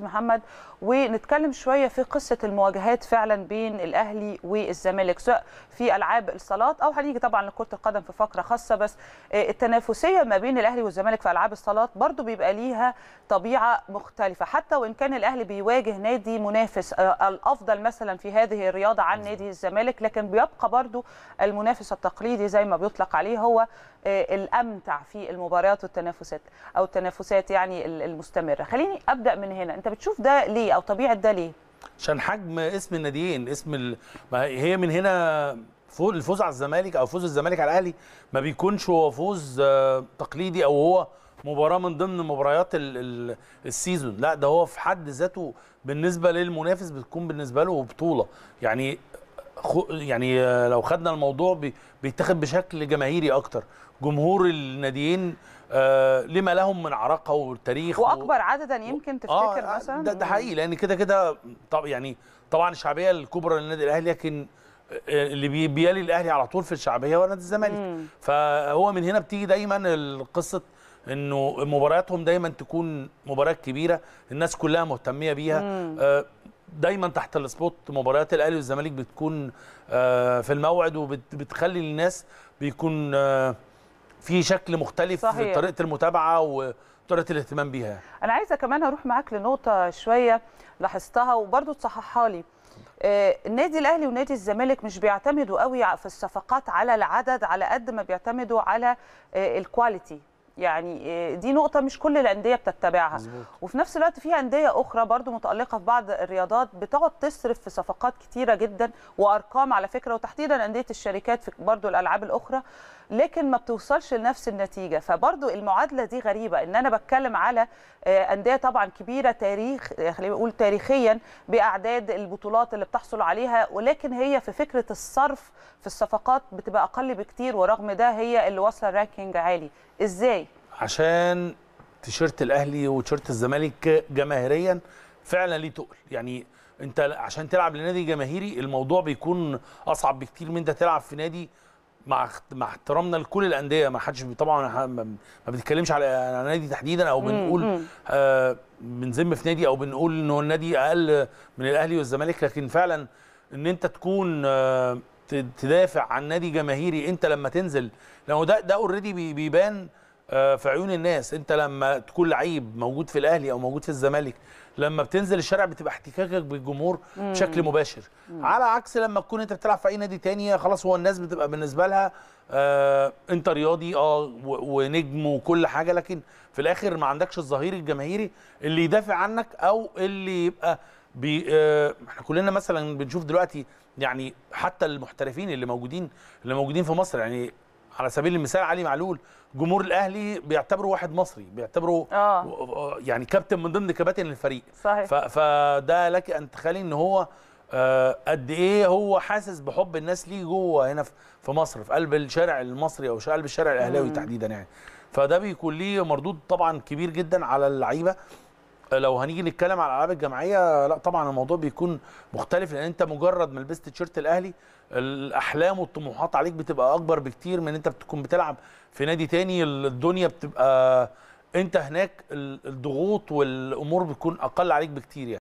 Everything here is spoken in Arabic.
استاذ محمد ونتكلم شويه في قصه المواجهات فعلا بين الاهلي والزمالك سواء في العاب الصالات او هنيجي طبعا لكره القدم في فقره خاصه بس آه، التنافسيه ما بين الاهلي والزمالك في العاب الصالات برضو بيبقى ليها طبيعه مختلفه حتى وان كان الاهلي بيواجه نادي منافس آه، الافضل مثلا في هذه الرياضه عن نادي الزمالك لكن بيبقى برضو المنافس التقليدي زي ما بيطلق عليه هو آه، الامتع في المباريات والتنافسات او التنافسات يعني المستمره خليني ابدا من هنا انت بتشوف ده ليه او طبيعه ده ليه عشان حجم اسم الناديين اسم ال... ما هي من هنا الفوز على الزمالك او فوز الزمالك على الاهلي ما بيكونش هو فوز آه، تقليدي او هو مباراه من ضمن مباريات السيزون لا ده هو في حد ذاته بالنسبه للمنافس بتكون بالنسبه له بطوله يعني يعني آه، لو خدنا الموضوع بيتاخد بشكل جماهيري اكتر جمهور الناديين آه، لما لهم من عراقه والتاريخ واكبر و... عددا يمكن آه، تفتكر آه مثلا ده, ده حقيقي لان كده كده طب يعني طبعا الشعبيه الكبرى للنادي الاهلي لكن اللي بيلي الاهلي على طول في الشعبيه هو نادي الزمالك فهو من هنا بتيجي دايما القصه انه مبارياتهم دايما تكون مباريات كبيره الناس كلها مهتميه بيها دايما تحت السبوت مباريات الاهلي والزمالك بتكون آه، في الموعد وبتخلي الناس بيكون آه، في شكل مختلف صحيح. في طريقه المتابعه وطريقه الاهتمام بيها انا عايزه كمان اروح معاك لنقطه شويه لاحظتها وبرده تصححها لي آه، النادي الاهلي ونادي الزمالك مش بيعتمدوا قوي في الصفقات على العدد على قد ما بيعتمدوا على الكواليتي يعني آه، دي نقطة مش كل الأندية بتتبعها مزبوط. وفي نفس الوقت في أندية أخرى برضو متألقة في بعض الرياضات بتقعد تصرف في صفقات كتيرة جدا وأرقام على فكرة وتحديدا أندية الشركات في برضو الألعاب الأخرى لكن ما بتوصلش لنفس النتيجه فبرضو المعادله دي غريبه ان انا بتكلم على آه، انديه طبعا كبيره تاريخ آه، خلينا نقول تاريخيا باعداد البطولات اللي بتحصل عليها ولكن هي في فكره الصرف في الصفقات بتبقى اقل بكتير ورغم ده هي اللي واصله رانكينج عالي ازاي عشان تيشيرت الاهلي وتيشيرت الزمالك جماهيريا فعلا ليه تقل يعني انت عشان تلعب لنادي جماهيري الموضوع بيكون اصعب بكتير من انت تلعب في نادي مع مع احترامنا لكل الانديه ما حدش طبعا ما بنتكلمش على نادي تحديدا او بنقول آه بنذم في نادي او بنقول ان هو النادي اقل من الاهلي والزمالك لكن فعلا ان انت تكون آه تدافع عن نادي جماهيري انت لما تنزل لو ده ده اوريدي بيبان آه، في عيون الناس انت لما تكون لعيب موجود في الاهلي او موجود في الزمالك لما بتنزل الشارع بتبقى احتكاكك بالجمهور مم. بشكل مباشر مم. على عكس لما تكون انت بتلعب في اي نادي تاني خلاص هو الناس بتبقى بالنسبه لها آه انت رياضي اه ونجم وكل حاجه لكن في الاخر ما عندكش الظهير الجماهيري اللي يدافع عنك او اللي يبقى بي آه احنا كلنا مثلا بنشوف دلوقتي يعني حتى المحترفين اللي موجودين اللي موجودين في مصر يعني على سبيل المثال علي معلول جمهور الاهلي بيعتبره واحد مصري بيعتبره آه. يعني كابتن من ضمن كباتن الفريق صحيح فده لك ان تخلي ان هو آه، قد ايه هو حاسس بحب الناس ليه جوه هنا في مصر في قلب الشارع المصري او قلب الشارع الاهلاوي تحديدا يعني فده بيكون ليه مردود طبعا كبير جدا على اللعيبه لو هنيجي نتكلم على الالعاب الجماعيه لا طبعا الموضوع بيكون مختلف لان انت مجرد ما لبست تيشيرت الاهلي الاحلام والطموحات عليك بتبقى اكبر بكتير من انت بتكون بتلعب في نادي تاني الدنيا بتبقى انت هناك الضغوط والامور بتكون اقل عليك بكتير يعني